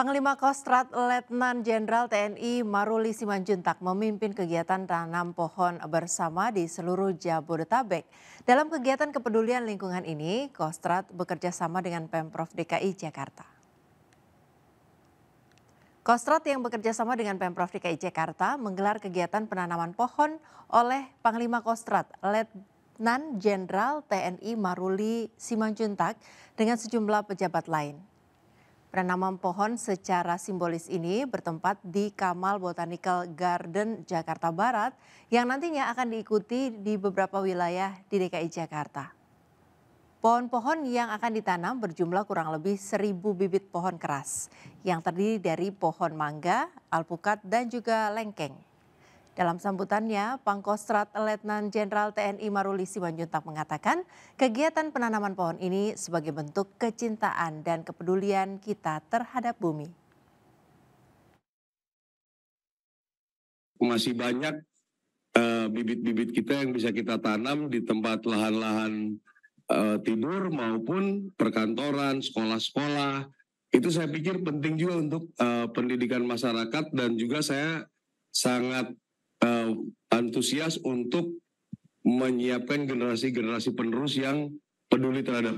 Panglima Kostrat Letnan Jenderal TNI Maruli Simanjuntak memimpin kegiatan tanam pohon bersama di seluruh Jabodetabek. Dalam kegiatan kepedulian lingkungan ini, Kostrat bekerja sama dengan Pemprov DKI Jakarta. Kostrat yang bekerja sama dengan Pemprov DKI Jakarta menggelar kegiatan penanaman pohon oleh Panglima Kostrat Letnan Jenderal TNI Maruli Simanjuntak dengan sejumlah pejabat lain. Penanaman pohon secara simbolis ini bertempat di Kamal Botanical Garden Jakarta Barat yang nantinya akan diikuti di beberapa wilayah di DKI Jakarta. Pohon-pohon yang akan ditanam berjumlah kurang lebih seribu bibit pohon keras yang terdiri dari pohon mangga, alpukat dan juga lengkeng. Dalam sambutannya, Pangkostrat Letnan Jenderal TNI Maruli Simanjuntak mengatakan, kegiatan penanaman pohon ini sebagai bentuk kecintaan dan kepedulian kita terhadap bumi. Masih banyak eh, bibit-bibit uh, kita yang bisa kita tanam di tempat lahan-lahan uh, tidur maupun perkantoran, sekolah-sekolah, itu saya pikir penting juga untuk uh, pendidikan masyarakat dan juga saya sangat uh, antusias untuk menyiapkan generasi-generasi penerus yang peduli terhadap